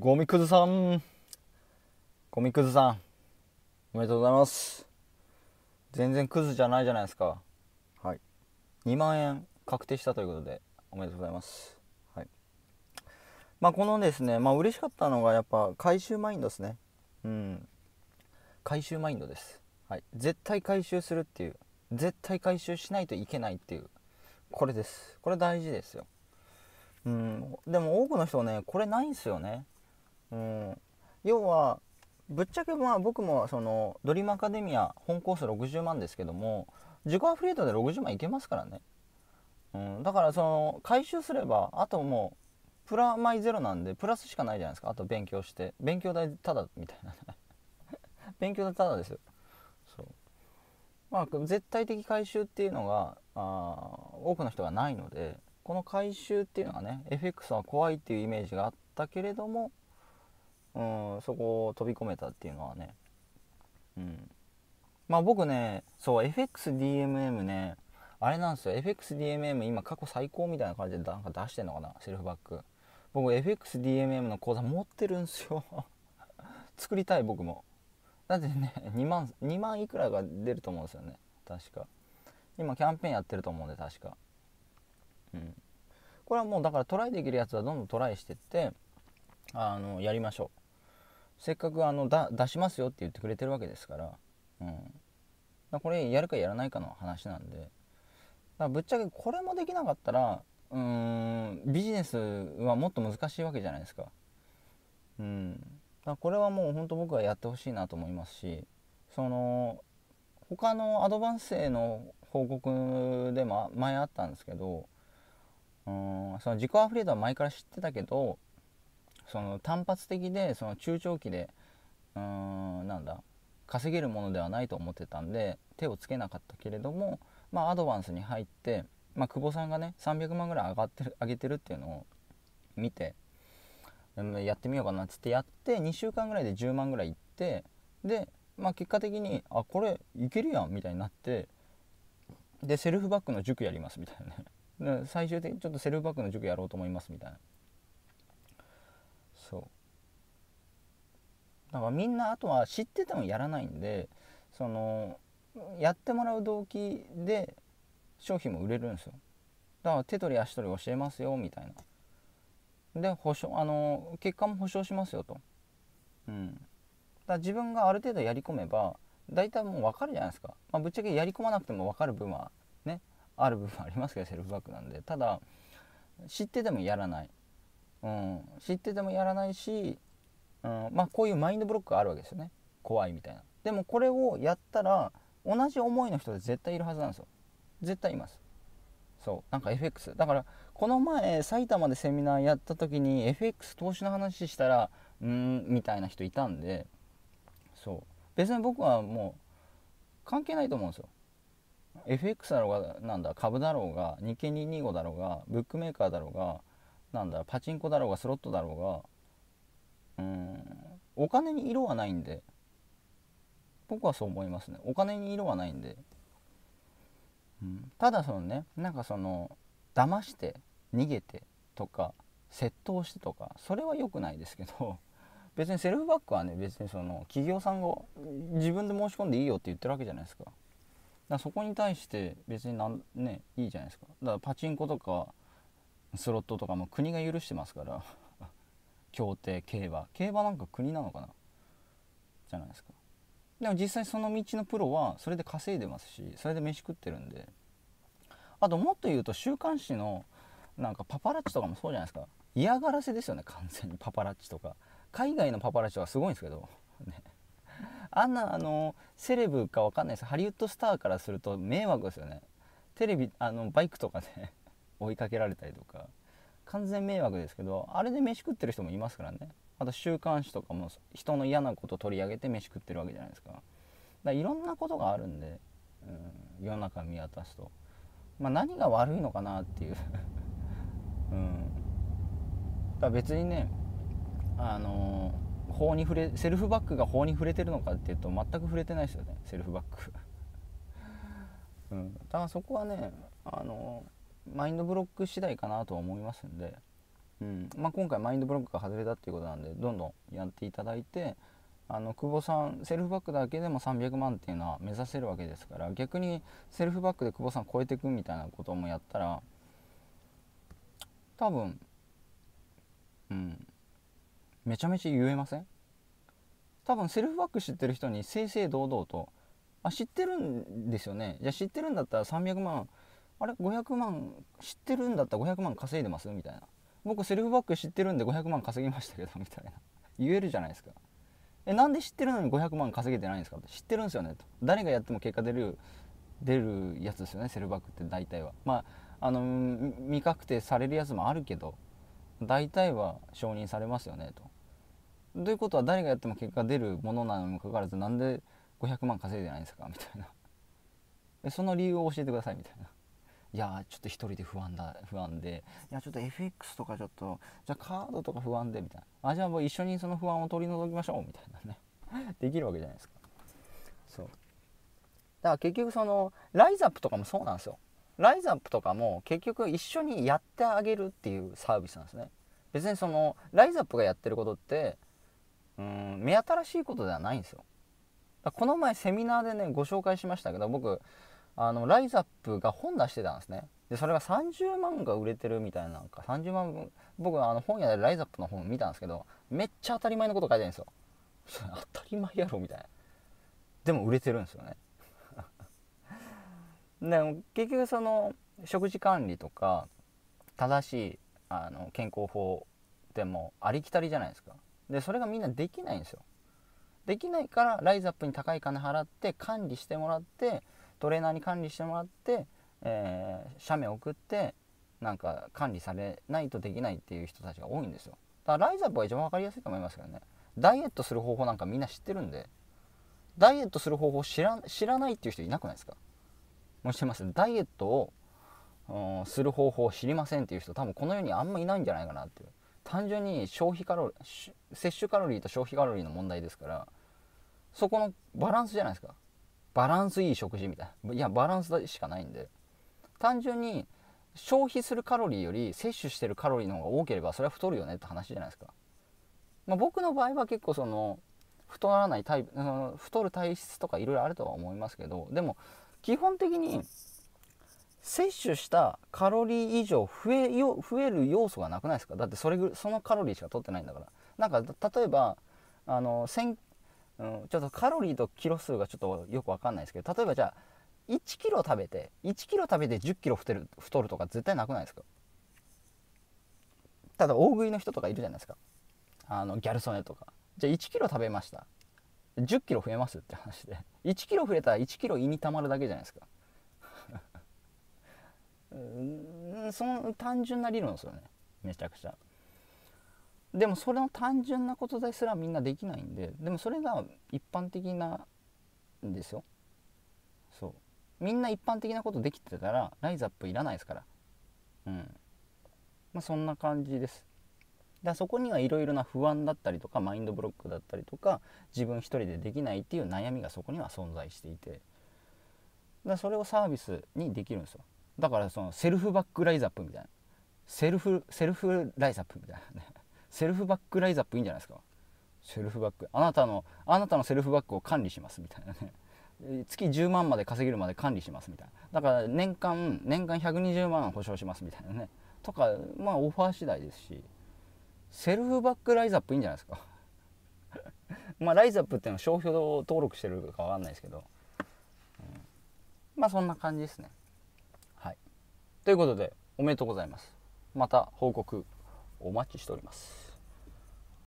ゴミくずさん。ゴミくずさん。おめでとうございます。全然クズじゃないじゃないですか。はい。2万円確定したということで、おめでとうございます。はい。まあ、このですね、まあ、嬉しかったのが、やっぱ、回収マインドですね。うん。回収マインドです。はい。絶対回収するっていう。絶対回収しないといけないっていう。これです。これ大事ですよ。うん。でも、多くの人ね、これないんすよね。うん、要はぶっちゃけまあ僕もそのドリームアカデミア本コース60万ですけども自己アフリエイトで60万いけますからね、うん、だからその回収すればあともうプラマイゼロなんでプラスしかないじゃないですかあと勉強して勉強代ただみたいな 勉強代ただですよそうまあ絶対的回収っていうのがあ多くの人がないのでこの回収っていうのはね FX は怖いっていうイメージがあったけれどもうん、そこを飛び込めたっていうのはね、うん、まあ僕ねそう FXDMM ねあれなんですよ FXDMM 今過去最高みたいな感じでなんか出してんのかなセルフバック僕 FXDMM の口座持ってるんすよ 作りたい僕もだってね2万2万いくらが出ると思うんですよね確か今キャンペーンやってると思うんで確かうんこれはもうだからトライできるやつはどんどんトライしてってあのやりましょうせっかくあのだ出しますよって言ってくれてるわけですから、うん、だこれやるかやらないかの話なんでだからぶっちゃけこれもできなかったらうんビジネスはもっと難しいわけじゃないですか。うん、だこれはもうほんと僕はやってほしいなと思いますしその他のアドバンス生の報告でも前あったんですけどうんその自己アフリエイトは前から知ってたけどその単発的でその中長期でうーんなんだ稼げるものではないと思ってたんで手をつけなかったけれども、まあ、アドバンスに入って、まあ、久保さんがね300万ぐらい上がってる上げてるっていうのを見てやってみようかなっつってやって2週間ぐらいで10万ぐらいいってで、まあ、結果的にあこれいけるやんみたいになってでセルフバックの塾やりますみたいなね最終的にちょっとセルフバックの塾やろうと思いますみたいなそうだからみんなあとは知っててもやらないんでそのやってもらう動機で商品も売れるんですよだから手取り足取り教えますよみたいなで保証あの結果も保証しますよとうんだ自分がある程度やり込めば大体もう分かるじゃないですか、まあ、ぶっちゃけやり込まなくても分かる部分はねある部分ありますけどセルフバックなんでただ知っててもやらないうん、知っててもやらないし、うん、まあこういうマインドブロックがあるわけですよね怖いみたいなでもこれをやったら同じ思いの人で絶対いるはずなんですよ絶対いますそうなんか FX だからこの前埼玉でセミナーやった時に FX 投資の話したらうんみたいな人いたんでそう別に僕はもう関係ないと思うんですよ FX だろうがなんだ株だろうが日経225だろうがブックメーカーだろうがなんだパチンコだろうがスロットだろうがうんお金に色はないんで僕はそう思いますねお金に色はないんで、うん、ただそのねなんかその騙して逃げてとか窃盗してとかそれは良くないですけど 別にセルフバックはね別にその企業さんが自分で申し込んでいいよって言ってるわけじゃないですかだからそこに対して別になんねいいじゃないですかだからパチンコとかスロットとかも国が許してますから競艇 競馬競馬なんか国なのかなじゃないですかでも実際その道のプロはそれで稼いでますしそれで飯食ってるんであともっと言うと週刊誌のなんかパパラッチとかもそうじゃないですか嫌がらせですよね完全にパパラッチとか海外のパパラッチはすごいんですけど ねあんなあのセレブか分かんないですハリウッドスターからすると迷惑ですよねテレビあのバイクとかね追いかけられたりとか完全迷惑ですけどあれで飯食ってる人もいますからねあと週刊誌とかも人の嫌なこと取り上げて飯食ってるわけじゃないですかだからいろんなことがあるんで、うん、世の中見渡すと、まあ、何が悪いのかなっていう うんだ別にねあのー、法に触れセルフバックが法に触れてるのかっていうと全く触れてないですよねセルフバック うん、だからそこはねあのマインドブロック次第かなとは思いますんで、うんまあ、今回マインドブロックが外れたっていうことなんでどんどんやっていただいてあの久保さんセルフバックだけでも300万っていうのは目指せるわけですから逆にセルフバックで久保さん超えていくみたいなこともやったら多分うんめちゃめちゃ言えません多分セルフバック知ってる人に正々堂々とあ知ってるんですよねじゃあ知ってるんだったら300万あれ500万知ってるんだったら500万稼いでますみたいな僕セルフバック知ってるんで500万稼ぎましたけど みたいな言えるじゃないですかえなんで知ってるのに500万稼げてないんですかって知ってるんですよねと誰がやっても結果出る出るやつですよねセルフバックって大体はまああの未確定されるやつもあるけど大体は承認されますよねとということは誰がやっても結果出るものなのにもかかわらずなんで500万稼いでないんですかみたいなその理由を教えてくださいみたいないやちょっと1人で不安だ不安でいやちょっと FX とかちょっとじゃあカードとか不安でみたいなあじゃあもう一緒にその不安を取り除きましょうみたいなね できるわけじゃないですかそうだから結局そのライザップとかもそうなんですよライザップとかも結局一緒にやってあげるっていうサービスなんですね別にそのライザップがやってることってうん目新しいことではないんですよこの前セミナーでねご紹介しましたけど僕あのライザップが本出してたんですねでそれが30万が売れてるみたいななんか30万僕あの本屋でライザップの本見たんですけどめっちゃ当たり前のこと書いてるんですよ 当たり前やろみたいなでも売れてるんですよね で結局その食事管理とか正しいあの健康法でもありきたりじゃないですかでそれがみんなできないんですよできないからライズアップに高い金払って管理してもらってトレーナーに管理してもらって、えー、写メ送ってなんか管理されないとできないっていう人たちが多いんですよだからライザップは一番分かりやすいと思いますけどねダイエットする方法なんかみんな知ってるんでダイエットする方法知ら知らないっていう人いなくないですかもうしてますダイエットをする方法を知りませんっていう人多分この世にあんまいないんじゃないかなっていう単純に消費カロリー摂取カロリーと消費カロリーの問題ですからそこのバランスじゃないですかバランスいい食事みたいないやバランスしかないんで単純に消費するカロリーより摂取してるカロリーの方が多ければそれは太るよねって話じゃないですか、まあ、僕の場合は結構その太らないタイプ太る体質とかいろいろあるとは思いますけどでも基本的に摂取したカロリー以上増えよ増える要素がなくないですかだってそれぐそのカロリーしか取ってないんだからなんか例えばあの1000うん、ちょっとカロリーとキロ数がちょっとよく分かんないですけど例えばじゃあ1 k g 食べて1 k g 食べて1 0キロ太る太るとか絶対なくないですかただ大食いの人とかいるじゃないですかあのギャル曽根とかじゃあ1 k g 食べました1 0キロ増えますって話で1キロ増えたら1 k g 胃にたまるだけじゃないですか うんその単純な理論ですよねめちゃくちゃでもそれの単純なことですらみんなできないんででもそれが一般的なんですよそうみんな一般的なことできてたらライズアップいらないですからうんまあそんな感じですだそこにはいろいろな不安だったりとかマインドブロックだったりとか自分一人でできないっていう悩みがそこには存在していてだそれをサービスにできるんですよだからそのセルフバックライズアップみたいなセルフセルフライズアップみたいなねセルフバックライズアップいいんじゃないですかセルフバックあなたのあなたのセルフバックを管理しますみたいなね 月10万まで稼げるまで管理しますみたいなだから年間年間120万保証しますみたいなねとかまあオファー次第ですしセルフバックライズアップいいんじゃないですか まあライズアップっていうのは商標登録してるかわかんないですけど、うん、まあそんな感じですねはいということでおめでとうございますまた報告お待ちしております